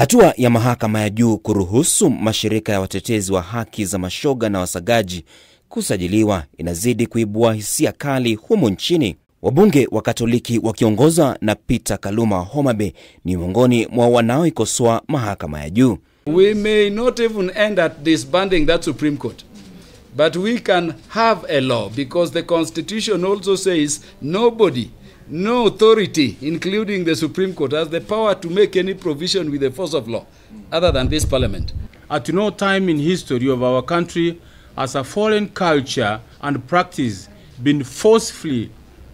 Hatua ya mahakama ya juu kuruhusu mashirika ya watetezi wa haki za mashoga na wasagaji kusajiliwa inazidi kuibua hisia kali humu nchini. Wabunge wa Katoliki wakiongozwa na Peter Kaluma wa Homabay ni miongoni mwa wanaoikosoa mahakama ya juu. We may not even end at disbanding that Supreme Court. But we can have a law because the constitution also says nobody no authority, including the Supreme Court, has the power to make any provision with the force of law other than this parliament. At no time in history of our country has a foreign culture and practice been forcefully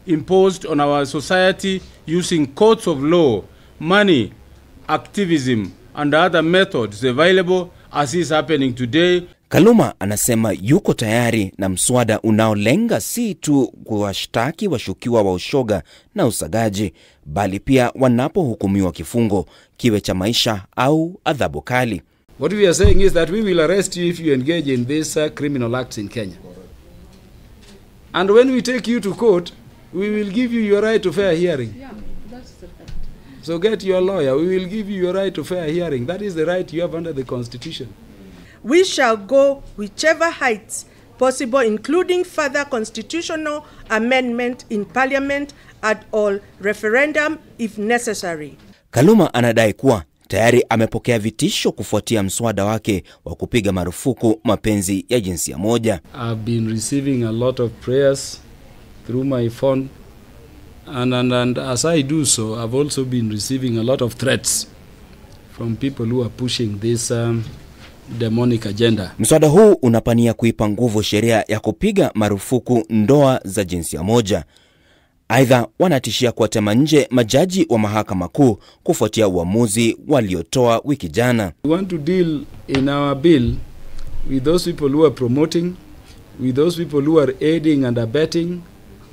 imposed on our society using courts of law, money, activism, and other methods available as is happening today. Kaluma anasema yuko tayari na mswada unaolenga si tu kuwashtaki washukiwa wa ushoga na usagaji, bali pia wanapohukumiwa kifungo kiwe cha maisha au adhabu kali. What we are saying is that we will arrest you if you engage in uh, criminal acts in Kenya. And when we take you to court, we will give you your right to fair hearing. So get your lawyer. We will give you your right to fair hearing. That is the right you have under the Constitution we shall go whichever heights possible, including further constitutional amendment in parliament at all referendum if necessary. Kaluma anadai kuwa tayari amepokea vitisho kufuatia mswada wake wa kupiga marufuku mapenzi ya jinsia moja. I've been receiving a lot of prayers through my phone and, and, and as I do so I've also been receiving a lot of threats from people who are pushing this um, demonic agenda. Mswada huu unapania kuipa nguvu sheria ya kupiga marufuku ndoa za jinsia moja. Aidha, wanatishia kuwatema nje majaji wa mahakama kuu kufuatia uamuzi waliotoa wiki jana. We want to deal in our bill with those people who are promoting, with those people who are aiding and abetting,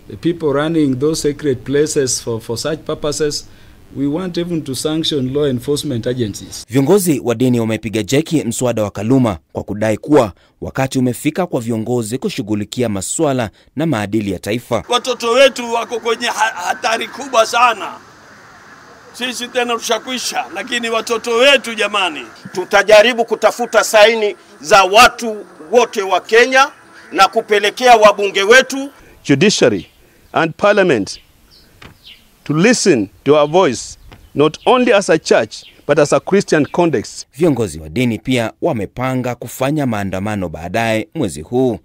the people running those sacred places for, for such purposes We want even to sanction law enforcement agencies. Viongozi wa dini wamepiga jeki mswada wa Kaluma kwa kudai kuwa wakati umefika kwa viongozi kushughulikia masuala na maadili ya taifa. Watoto wetu wako kwenye hatari kubwa sana. Sisi tena tushakwisha, lakini watoto wetu jamani, tutajaribu kutafuta saini za watu wote wa Kenya na kupelekea wabunge wetu. Judiciary and parliament to listen to our voice not only as a church but as a Christian context. Viongozi wa dini pia wamepanga kufanya maandamano baadaye mwezi huu.